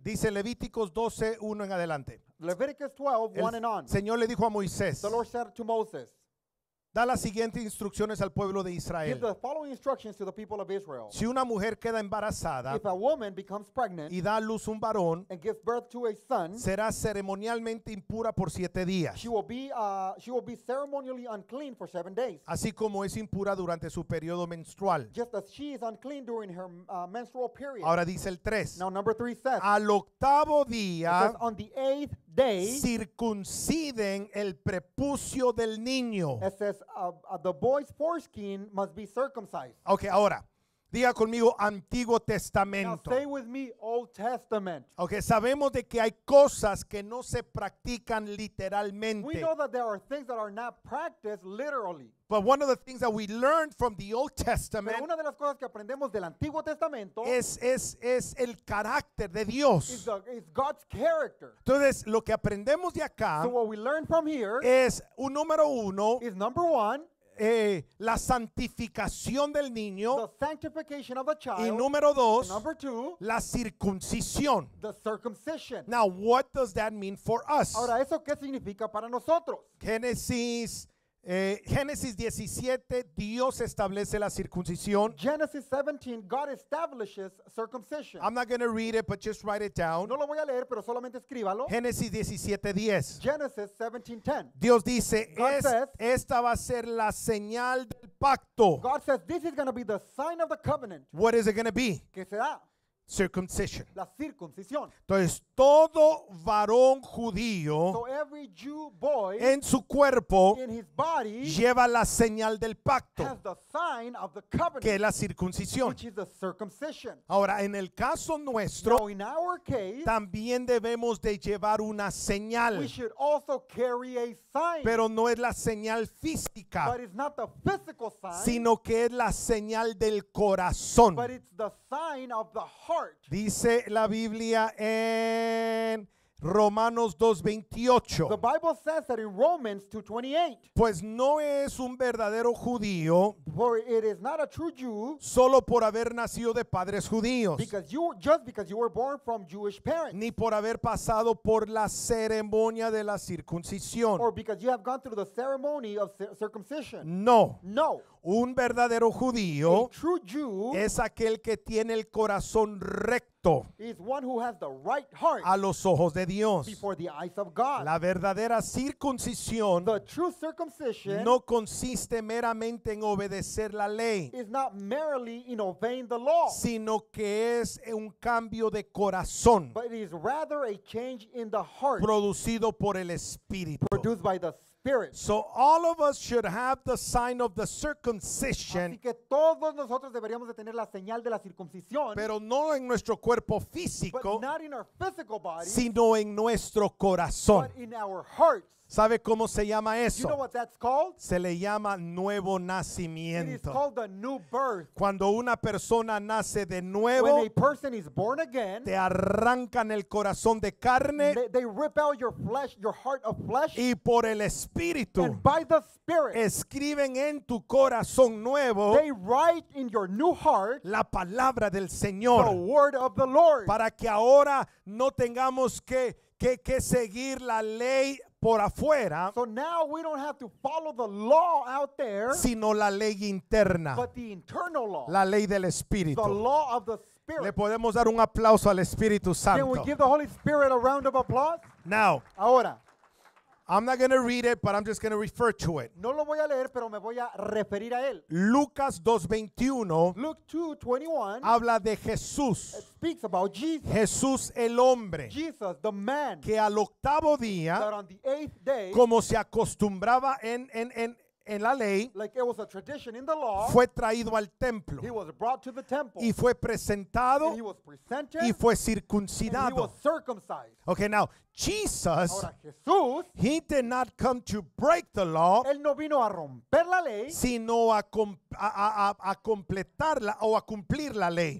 S1: Dice Levíticos 12, 1 en adelante. Señor le dijo a Moisés, the Lord said to Moses, da las siguientes instrucciones al pueblo de Israel. Si una mujer queda embarazada y da a luz un varón, será ceremonialmente impura por siete días. Así como es impura durante su periodo menstrual.
S2: Uh, Ahora dice el
S1: 3. Al octavo día they circunciden
S2: el prepucio del niño. It says uh, uh, the boy's foreskin must be circumcised. Okay, ahora
S1: Diga conmigo Antiguo Testamento. Now sabemos de que hay cosas que no se practican literalmente. Pero una de las cosas que aprendemos del Antiguo Testamento es, es, es el carácter de Dios. Entonces, lo que aprendemos de acá es un número uno. Eh, la santificación del niño. Y número dos, la circuncisión. Now, what does that mean for us? Ahora, ¿eso qué significa para nosotros? Génesis eh, Génesis 17, Dios establece la circuncisión. Genesis 17, God establishes circumcision. I'm not going to read it, but just write it down. No lo voy a leer, pero solamente escríbalo. Génesis 17, 10. Genesis 17, 10. Dios dice, God es, says, esta va a ser la señal del pacto. God
S2: says, this is going to be the sign of the covenant.
S1: What is it going to be? ¿Qué será? circumcision.
S2: La circuncisión.
S1: Entonces, todo varón judío
S2: en su cuerpo lleva la
S1: señal del pacto,
S2: que es la circuncisión.
S1: Ahora, en el caso nuestro, también debemos de llevar una señal. pero no es la señal física, sino que es la señal del corazón. Dice la Biblia en Romanos 2:28. The Bible says that in Romans 2:28. Pues no es un verdadero judío. For it is not a true Jew. Solo por haber nacido de padres judíos. Because you just because you were born from Jewish parents. Ni por haber pasado por la ceremonia de la circuncisión. Or because you have gone through the
S2: ceremony of circumcision.
S1: No. No. Un verdadero judío es aquel que tiene el corazón recto
S2: a los ojos de Dios.
S1: La verdadera circuncisión no consiste meramente en obedecer la ley, sino que es un cambio de corazón producido por el Espíritu. spirit. So all of us should have the sign of the circumcision.
S2: Así que todos nosotros deberíamos de tener la señal de la circuncisión. Pero no en nuestro cuerpo físico, but not in our physical body, sino
S1: en nuestro corazón. But
S2: in our hearts.
S1: ¿Sabe cómo se llama eso? Se le llama nuevo nacimiento. Cuando una persona nace de nuevo, te arrancan el corazón de carne y por el Espíritu escriben en tu corazón nuevo la palabra del Señor para que ahora no tengamos que, que, que seguir la ley por afuera, so now we don't have to follow the law out there, sino la ley interna, but
S2: the internal law, la ley del Espíritu. The law of the Spirit. Le podemos dar un aplauso al
S1: Espíritu Santo. Can we give
S2: the Holy Spirit a round of applause? Now, ahora, I'm
S1: not going to read it, but I'm just going to refer to it. No lo
S2: voy a leer, pero me voy a
S1: referir a él. Lucas 2:21 Luke 2:21 habla de Jesús. It speaks about Jesus. Jesús el hombre. Jesus, the man. Que al octavo día, that on
S2: the eighth day, como
S1: se acostumbraba en, en, en la ley, fue traído al templo y fue presentado y fue circuncidado. Ahora, Jesús, he did not come to break the law, no vino a romper la ley, sino a, completarla o a cumplir la ley,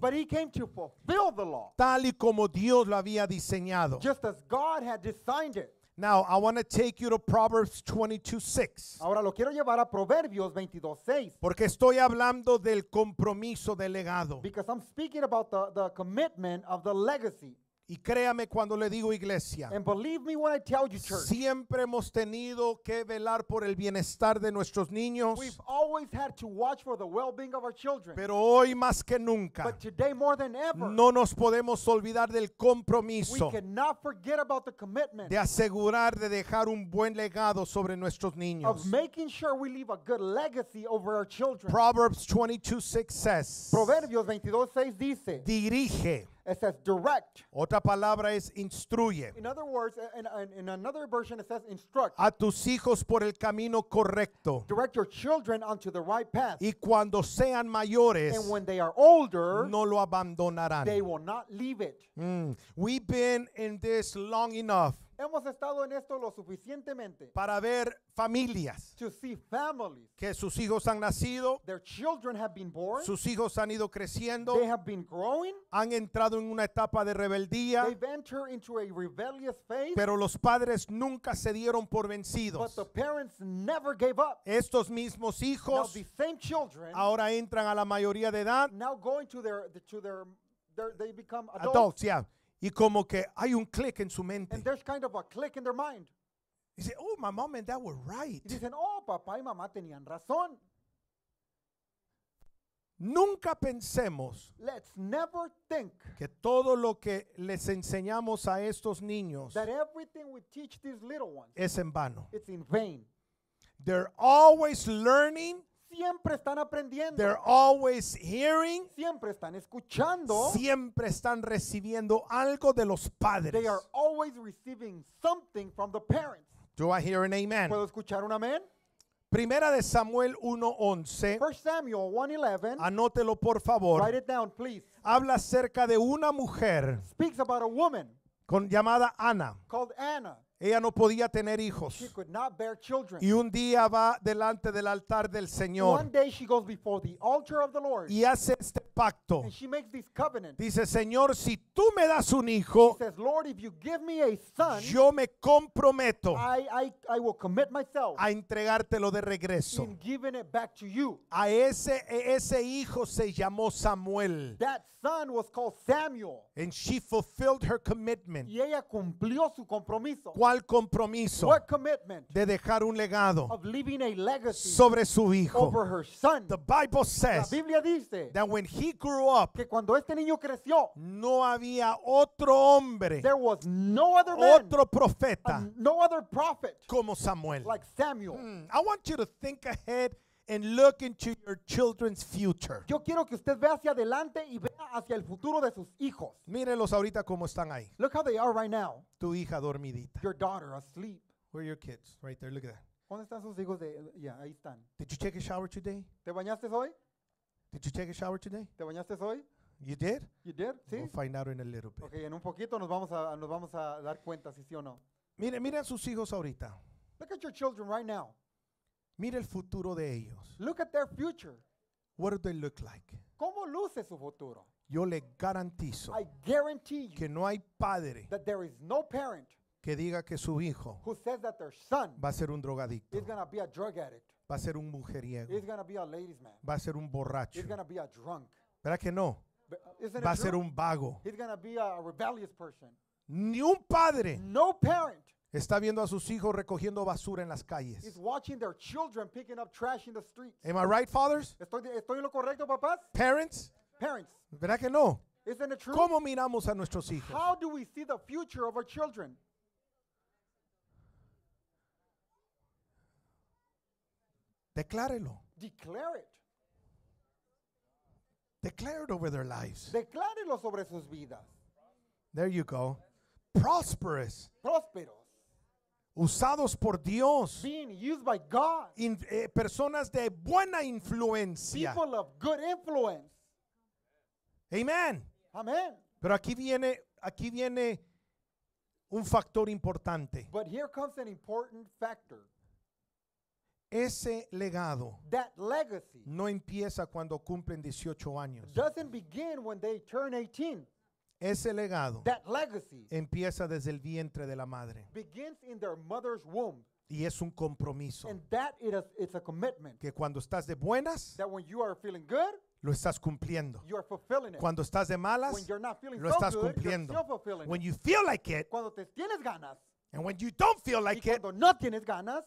S1: tal y como Dios lo había diseñado. Just as God had designed it. Now I want to take you to Proverbs 22:6. Ahora lo quiero llevar a Proverbios 22:6. Porque estoy hablando del compromiso delegado. Because I'm speaking about the, the commitment of the legacy. Y créame cuando le digo iglesia. siempre hemos tenido que velar por el bienestar de nuestros niños. Pero hoy más que nunca. no nos podemos olvidar del compromiso. de asegurar de dejar un buen legado sobre nuestros niños. Proverbs Proverbios 22:6 dice. Dirige It says direct. Otra palabra es instruye.
S2: In other words, in, in another version it says instruct. A
S1: tus hijos por el camino correcto. Direct your children onto the right path. Y cuando sean mayores, and when they
S2: are older, no lo
S1: abandonarán. They
S2: will not leave it.
S1: Mm. We've been in this long enough. Hemos estado en esto lo suficientemente para ver familias que sus hijos han nacido, sus hijos han ido creciendo, han entrado en una etapa de rebeldía, pero los padres nunca se dieron por vencidos. Estos mismos hijos ahora
S2: entran a la mayoría de edad. y y como que hay un
S1: clic en su mente.
S2: And there's kind of a click in their mind. Dice, oh, my
S1: mom and dad were right. Y dicen, oh, papá y mamá tenían razón. Nunca pensemos Let's never think que todo lo que les enseñamos a estos niños that
S2: everything we teach these little ones
S1: es en vano. It's in vain. They're always learning siempre están aprendiendo. always hearing. Siempre están escuchando. Siempre están recibiendo algo de los padres. Do I hear an amen? ¿Puedo escuchar un amén? Primera de Samuel 1:11. Anótelo por favor. Habla acerca de una mujer. Speaks about woman. Con llamada Ana.
S2: Called Anna
S1: ella no podía tener hijos.
S2: Y un día
S1: va delante del altar del Señor. Y hace este pacto. Dice, Señor, si tú me das un hijo, yo me comprometo a entregártelo de regreso. A ese, e, ese hijo se llamó Samuel. Y ella cumplió su compromiso. Cuando ¿Cuál compromiso de dejar un legado sobre su hijo? The Bible says La Biblia dice that when he grew up, que cuando este niño creció, no había otro hombre, no other otro profeta, como Samuel. Hmm, I want you to think ahead and look into your children's future. Yo quiero que usted vea hacia adelante y vea hacia el futuro de sus hijos. Mírenlos ahorita cómo están ahí. Look how they are right now. Tu hija dormidita. Your daughter asleep. Where are your kids? Right there. Look at that.
S2: ¿Dónde están sus hijos? De, yeah, ahí están. Did you take a shower today? ¿Te bañaste hoy?
S1: Did you take a shower today? ¿Te bañaste hoy? You did? You did? Sí. We'll find out in a little bit.
S2: Okay, en un poquito nos vamos a nos vamos a dar cuenta si sí o no.
S1: Miren, miren a sus hijos ahorita. Look
S2: at your children right now. Mira el futuro de ellos. Look at their future. What do they look like? ¿Cómo luce su futuro?
S1: Yo le garantizo
S2: I guarantee you que
S1: no hay padre that there is no parent que diga que su hijo who says that their son va a ser un drogadicto,
S2: is gonna be a drug addict,
S1: va a ser un mujeriego,
S2: is gonna be a ladies man,
S1: va a ser un borracho. Is
S2: gonna be a drunk. ¿Verdad que no? isn't va a ser un vago. He's gonna be a rebellious person.
S1: Ni un padre. No parent Está viendo a sus hijos recogiendo basura en las calles.
S2: He's watching their children picking up trash in the streets. Am I right, fathers? ¿Estoy, estoy en lo correcto, papás? Parents? Parents.
S1: ¿Verdad que no? Isn't it true? ¿Cómo miramos a nuestros hijos?
S2: How do we see the future of our children? Declárelo. Declare it. Declare it over their lives. Declárelo sobre sus vidas.
S1: There you go. Prosperous. Próspero usados por Dios, eh, personas de buena influencia. Amen. Pero aquí viene, aquí viene un factor importante. Ese legado no empieza cuando cumplen 18 años. Ese legado empieza desde el vientre de la madre y es un compromiso que cuando estás de buenas lo estás cumpliendo.
S2: Cuando estás de malas, lo estás cumpliendo. Cuando te tienes ganas
S1: y cuando no tienes ganas,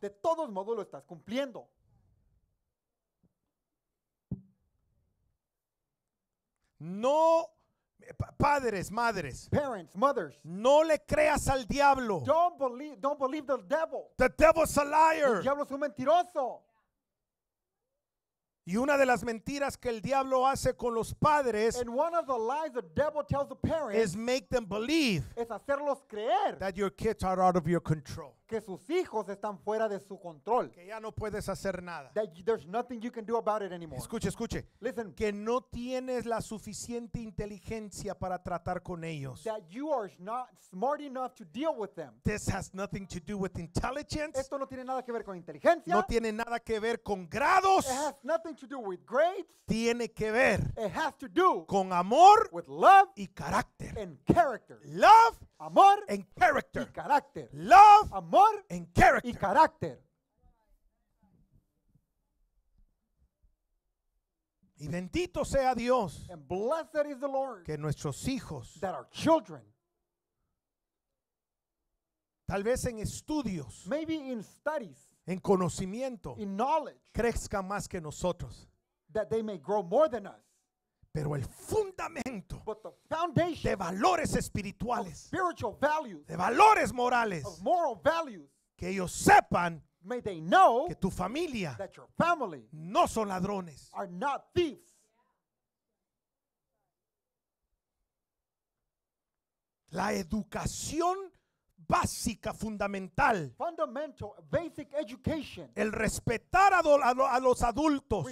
S1: de todos modos lo estás cumpliendo. No Padres, madres. Parents, mothers. No le creas al diablo. Don't believe, don't believe the devil. The devil's a liar. El diablo es un mentiroso. Y una de las mentiras que el diablo hace con los padres And one of the is make them believe that your kids are out of your control que sus hijos están fuera de su control. Que ya no puedes hacer nada.
S2: Escuche, escuche.
S1: Que no tienes la suficiente inteligencia para tratar con ellos. That you are not smart enough to deal with them. This has nothing to do with intelligence. Esto no tiene nada que ver con inteligencia. No tiene nada que ver con grados. Tiene que ver. con amor, with love y carácter.
S2: Love Amor en character. Y carácter. Love. Amor en character. Y carácter.
S1: Y bendito sea Dios. And blessed is the Lord, que nuestros hijos. That our children. Tal vez en estudios. Maybe in studies. En conocimiento. In knowledge. Crezcan más que nosotros.
S2: That they may grow more than us. Pero el fundamento de valores espirituales, de valores morales,
S1: que ellos sepan que tu familia no son ladrones. La educación básica, fundamental. El respetar a, los adultos.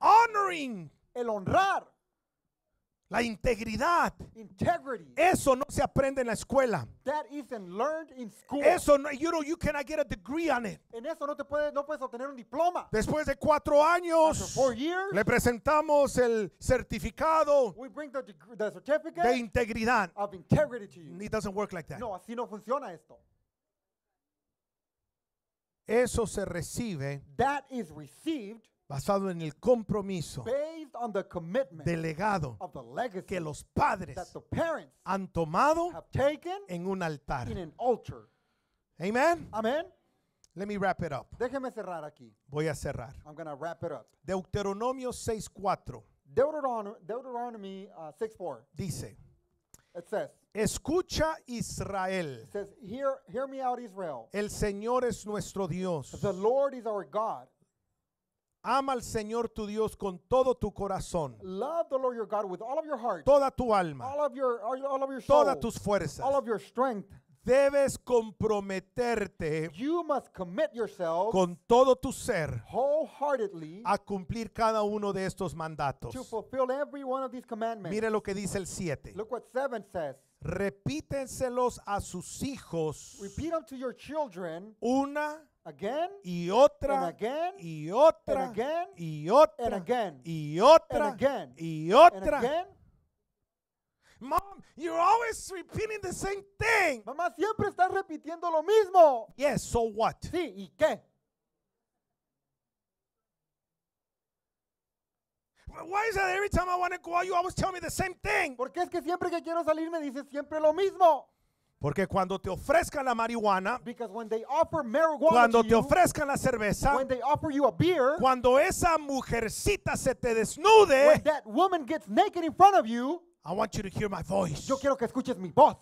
S1: Honoring. El honrar. La integridad. Integrity. Eso no se aprende en la escuela.
S2: That isn't learned in school. Eso no,
S1: you know, you cannot get a degree on it.
S2: En eso no te puedes, no puedes obtener un diploma. Después
S1: de cuatro años, four years, le presentamos el certificado
S2: we bring the, the certificate de integridad.
S1: Of integrity to you. It doesn't work like that. No,
S2: así no funciona esto.
S1: Eso se recibe. That is received basado en el compromiso based on the commitment delegado of the legacy que los padres that the parents han tomado have taken en un altar. in an altar. Amen. Amen. Let me wrap it up. Déjeme cerrar aquí. Voy a cerrar. I'm going to wrap it up. Deuteronomio 6:4. Deuteronomy,
S2: Deuteronomy uh, 6:4.
S1: Dice. It says. Escucha Israel. It says, hear, hear me out Israel. El Señor es nuestro Dios. The Lord is our God. Ama al Señor tu Dios con todo tu corazón. Toda tu alma. todas tus fuerzas. Debes comprometerte con todo tu ser a cumplir cada uno de estos mandatos. To
S2: Mire lo que dice el 7.
S1: Repítenselos a sus hijos. Repeat them your children. Una again y otra again y otra again y otra y otra y otra. Mom, you're always repeating the same thing.
S2: Mamá siempre está repitiendo lo mismo. Yes, so what? Sí, ¿y qué?
S1: Why is that every time I want to go out, you always tell me the same thing? Porque es que siempre que quiero salir me dices siempre lo mismo. Porque cuando te ofrezcan la marihuana, when they offer marijuana cuando te you, ofrezcan la cerveza, when they offer you a beer, cuando esa mujercita se te desnude, when that woman gets naked in front of you, I want you to hear my voice. Yo quiero que escuches mi voz.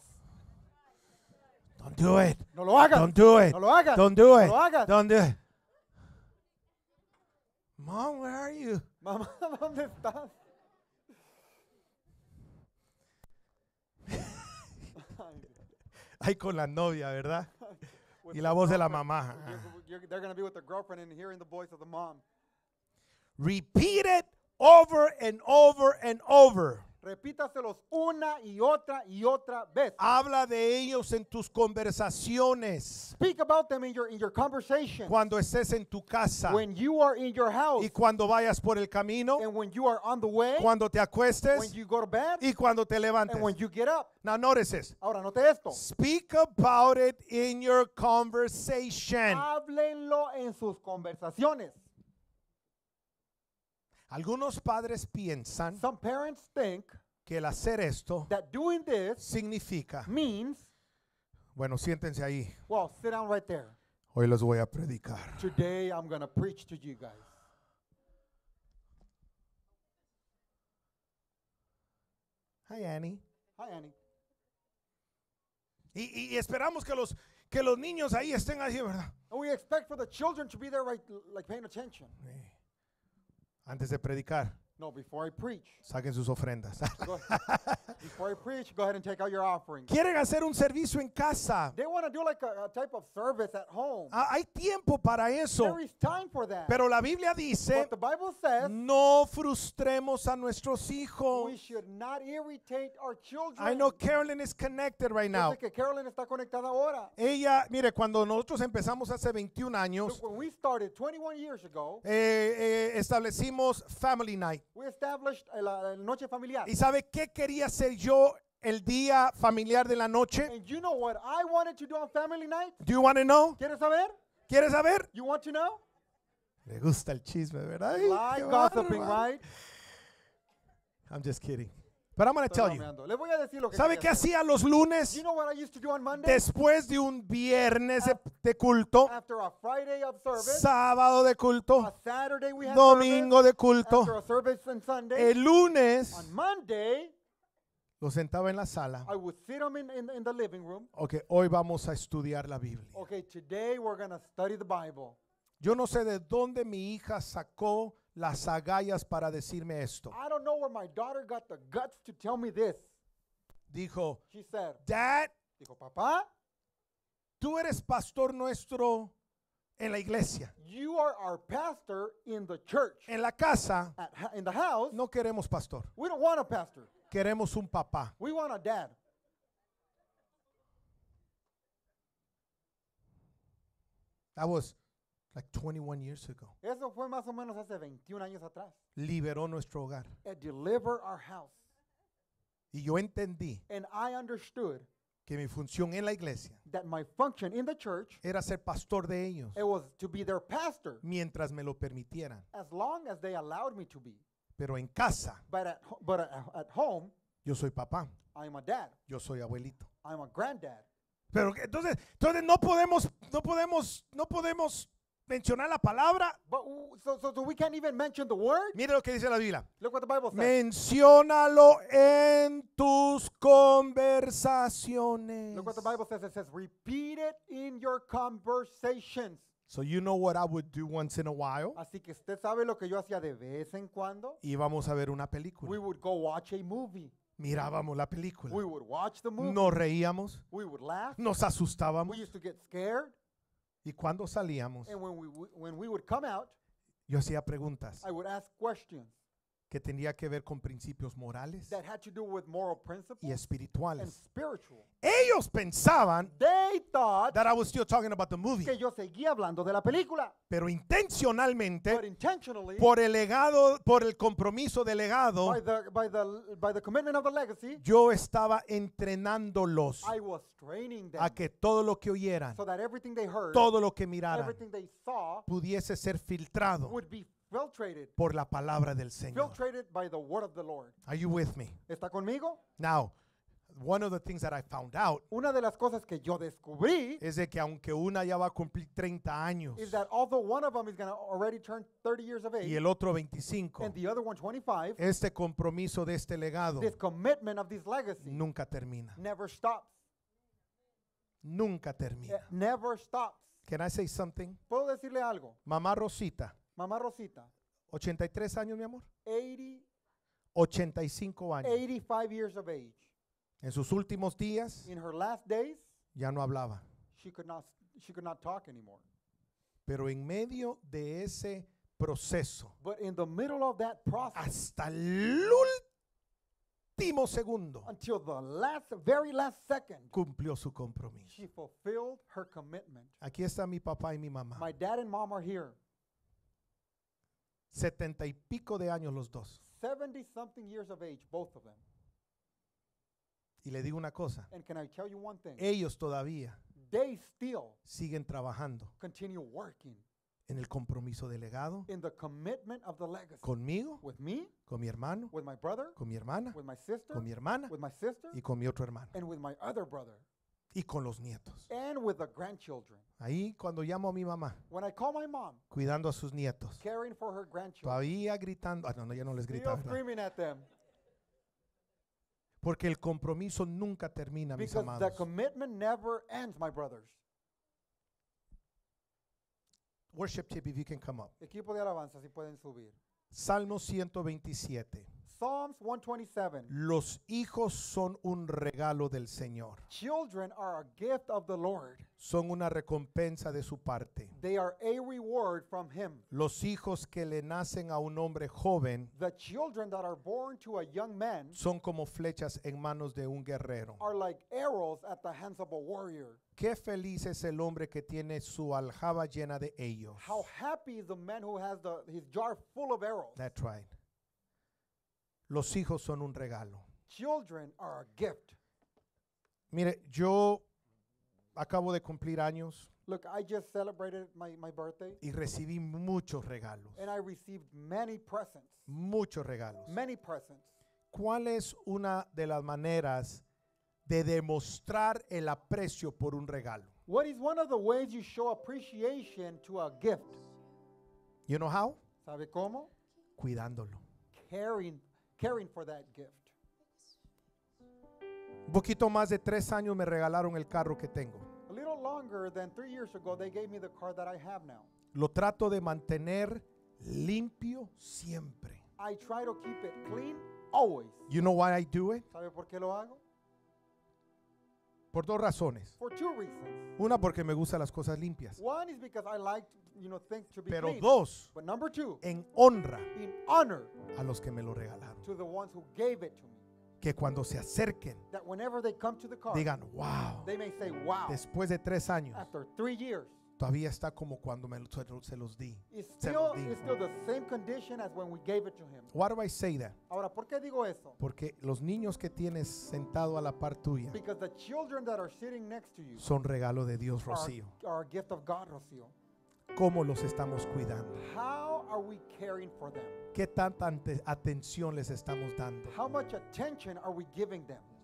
S1: Don't do it. No lo hagas. Don't do it. No lo hagas. Don't do it. No lo hagas. Don't do it.
S2: Mom, where are you? Mamá, ¿dónde estás?
S1: Ahí con la novia, ¿verdad? y la voz de la mamá. Repeat it over and over and over. Repítaselos una y otra y otra vez. Habla de ellos en tus conversaciones. Speak
S2: about them in your, in your conversation.
S1: Cuando estés en tu casa. When you are in your house. Y cuando vayas por el camino. And when you are on the way. Cuando te acuestes. When you go to bed. Y cuando te levantes. And when you get up. Now notice this.
S2: Ahora note esto.
S1: Speak about it in your conversation. Háblenlo en sus conversaciones. Algunos padres piensan Some parents think que el hacer esto that doing this significa, means, bueno, siéntense ahí,
S2: well, sit down right there.
S1: Hoy los voy a predicar.
S2: Today I'm going to preach to you guys. Hi Annie. Hi Annie.
S1: Y, y esperamos que los que los niños ahí estén ahí, ¿verdad? And we expect for the children to be there right
S2: like paying attention. Sí
S1: antes de predicar.
S2: No, before I preach.
S1: Saquen sus ofrendas.
S2: Go, before I preach, go ahead and take out your offering. Quieren hacer
S1: un servicio en casa.
S2: They want to do like a, type of service at home.
S1: Ah, hay tiempo para eso. There
S2: is time for that. Pero
S1: la Biblia dice, But the Bible says, no frustremos a nuestros hijos. We
S2: should not irritate our children. I know
S1: Carolyn is connected right now. Que
S2: Carolyn está conectada ahora.
S1: Ella, mire, cuando nosotros empezamos hace 21 años,
S2: when we started 21 years ago, eh,
S1: eh, establecimos Family Night.
S2: We established eh, la, noche familiar.
S1: ¿Y sabe qué quería hacer yo el día familiar de la noche? do Do you want to know?
S2: ¿Quieres saber? ¿Quieres saber? You want to know?
S1: Le gusta el chisme, ¿verdad? Ay, Like gossiping, right? I'm just kidding. Pero I'm
S2: ¿Sabe qué hacía los lunes? Después de un viernes
S1: de culto,
S2: sábado
S1: de culto, domingo de culto, el lunes lo sentaba en la sala.
S2: Em okay,
S1: hoy vamos a estudiar la Biblia.
S2: Yo no sé de
S1: dónde mi hija sacó las agallas para decirme esto.
S2: I don't know where my daughter
S1: got the guts
S2: to tell me this. Dijo, She said, Dad,
S1: dijo, papá, tú eres pastor nuestro en la iglesia. You are our
S2: pastor in the
S1: church. En la casa, At, in the house, no queremos pastor. We don't want a pastor. Queremos un papá. We want a dad. That was
S2: eso fue más o menos hace 21 años atrás.
S1: Liberó nuestro hogar. Eh, y yo entendí que mi función en la iglesia era ser pastor de ellos mientras me lo permitieran. Pero en casa yo soy papá, yo soy abuelito. Pero entonces, entonces no podemos, no podemos, no podemos Menciona la palabra. But, lo que dice la Biblia. Look en tus conversaciones. So you know what I would do once in
S2: a while. Así que usted sabe lo que yo hacía de vez en cuando. Íbamos a ver una película. Mirábamos la película. Nos reíamos. Nos
S1: asustábamos. Y cuando salíamos, and
S2: when we, when we would come out,
S1: yo hacía preguntas. I
S2: would ask questions
S1: que tenía que ver con principios
S2: morales y espirituales.
S1: Ellos pensaban que yo seguía hablando de la película, pero intencionalmente por el legado, por el compromiso delegado,
S2: legado,
S1: yo estaba entrenándolos a que todo lo que oyeran,
S2: todo lo que miraran
S1: pudiese ser filtrado filtrated, por la palabra del Señor.
S2: filtrated by the word of the Lord. Are you with me? ¿Está conmigo?
S1: Now, one of the things that I found out Una de las cosas que yo descubrí es de que aunque una ya va a cumplir 30 años
S2: is that although one of them is going to already turn 30 years of age, y el otro 25, and the other one 25,
S1: este compromiso de este legado this commitment of this legacy nunca termina.
S2: never stops.
S1: Nunca It termina. never stops. Can I say something? ¿Puedo decirle algo? Mamá Rosita
S2: Mamá Rosita.
S1: 83 años, mi amor. 85 años. En sus últimos días ya no hablaba. Pero en medio de ese proceso, hasta el
S2: último segundo,
S1: cumplió su compromiso. Aquí está mi papá y mi mamá. 70 y pico de años los dos.
S2: 70 something years of age, both of them.
S1: Y le digo una cosa.
S2: And can I tell you one thing?
S1: Ellos todavía They still siguen trabajando
S2: continue working
S1: en el compromiso legado. in the commitment of the legacy. conmigo, With me, con mi hermano, with my brother, con mi
S2: hermana, with my sister, con mi hermana with my sister, y
S1: con mi otro hermano. and
S2: with my other brother y con los nietos. Ahí cuando llamo a mi mamá,
S1: cuidando a sus nietos, todavía gritando, ah, no, ya no les grita, porque el compromiso nunca termina, mis hermanos. Worship tip, can come up.
S2: Equipo de alabanza, si pueden subir.
S1: Salmo 127.
S2: Psalms 127.
S1: Los hijos son un regalo del Señor.
S2: Children are a gift of the Lord.
S1: Son una recompensa de su parte.
S2: They are a reward from him.
S1: Los hijos que le nacen a un hombre joven
S2: The children that are born to a young man
S1: son como flechas en manos de un guerrero.
S2: are like arrows at the hands of a warrior.
S1: Qué feliz es el hombre que tiene su aljaba llena de ellos.
S2: How happy is the man who has the, his jar full of arrows.
S1: That's right. Los hijos son un regalo.
S2: Children are a gift.
S1: Mire, yo acabo de cumplir años. Y recibí muchos regalos. Muchos regalos. ¿Cuál es una de las maneras de demostrar el aprecio por
S2: un regalo? What You know how? ¿Sabe cómo?
S1: Cuidándolo.
S2: Caring caring for that gift.
S1: Un poquito más de tres años me regalaron el carro que tengo.
S2: A little longer than three years ago, they gave me the car that I have now.
S1: Lo trato de mantener limpio siempre.
S2: I try to keep it clean always.
S1: You know why I do it?
S2: ¿Sabe por qué lo hago?
S1: Por dos razones. Una porque me gustan las cosas limpias.
S2: Pero dos, en honra honor a los que me lo regalaron.
S1: Que cuando se acerquen,
S2: digan, wow, después
S1: de tres años, Todavía está como cuando me, se los di.
S2: se still, los di. still the same condition as when we gave it to him.
S1: Why do I say that?
S2: Ahora, ¿por qué digo eso?
S1: Porque los niños que tienes sentado a la par tuya the
S2: that are next to you son
S1: regalo de Dios, Rocío.
S2: are a gift of God, Rocío.
S1: ¿Cómo los estamos cuidando?
S2: How are we caring for them?
S1: ¿Qué tanta atención les estamos dando?
S2: How much attention are we giving them?